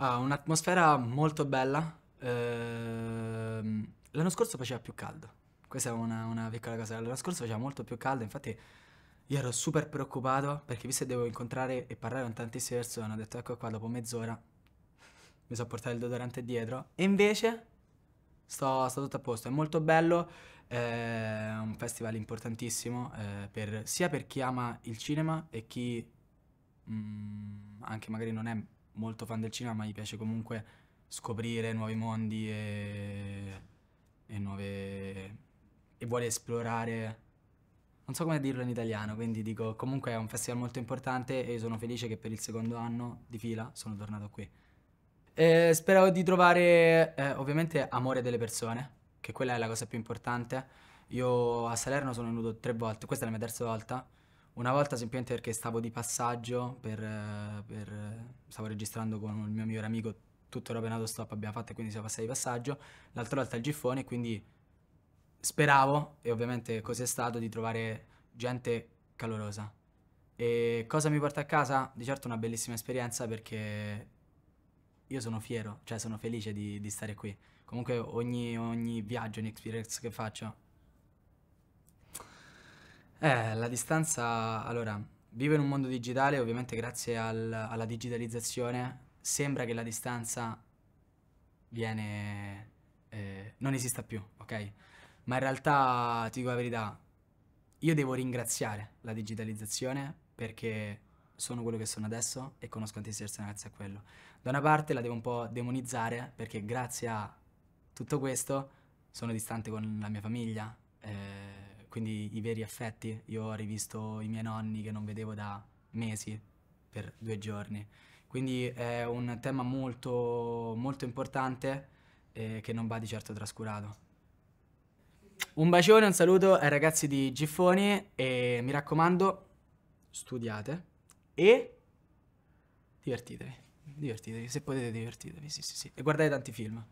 Ha ah, un'atmosfera molto bella. Ehm, l'anno scorso faceva più caldo. Questa è una, una piccola cosa. L'anno scorso faceva molto più caldo, infatti io ero super preoccupato perché visto che devo incontrare e parlare con tantissime persone, ho detto ecco qua dopo mezz'ora mi so portare il deodorante dietro. E invece sto, sto tutto a posto, è molto bello, è un festival importantissimo eh, per, sia per chi ama il cinema e chi mh, mm, anche magari non è molto fan del cinema, ma gli piace comunque scoprire nuovi mondi e, e nuove... e vuole esplorare... Non so come dirlo in italiano, quindi dico comunque è un festival molto importante e sono felice che per il secondo anno di fila sono tornato qui. E spero di trovare eh, ovviamente amore delle persone, che quella è la cosa più importante. Io a Salerno sono venuto tre volte, questa è la mia terza volta, una volta semplicemente perché stavo di passaggio, per, eh, per, eh, stavo registrando con il mio migliore amico tutto roba in autostop abbiamo fatto e quindi siamo passati di passaggio. L'altra volta il Giffone, quindi speravo, e ovviamente così è stato, di trovare gente calorosa. E cosa mi porta a casa? Di certo una bellissima esperienza perché io sono fiero, cioè sono felice di, di stare qui. Comunque ogni, ogni viaggio, ogni experience che faccio eh, la distanza, allora, vivo in un mondo digitale, ovviamente grazie al- alla digitalizzazione sembra che la distanza viene... eh, non esista più, ok? Ma in realtà, ti dico la verità, io devo ringraziare la digitalizzazione perché sono quello che sono adesso e conosco tantissime grazie a quello. Da una parte la devo un po' demonizzare perché grazie a tutto questo sono distante con la mia famiglia. eh, quindi i veri affetti. Io ho rivisto i miei nonni che non vedevo da mesi, per due giorni. Quindi è un tema molto, molto importante eh, che non va di certo trascurato. Un bacione, un saluto ai ragazzi di Giffoni e mi raccomando, studiate e divertitevi. Divertitevi, se potete divertitevi, sì sì sì. E guardate tanti film.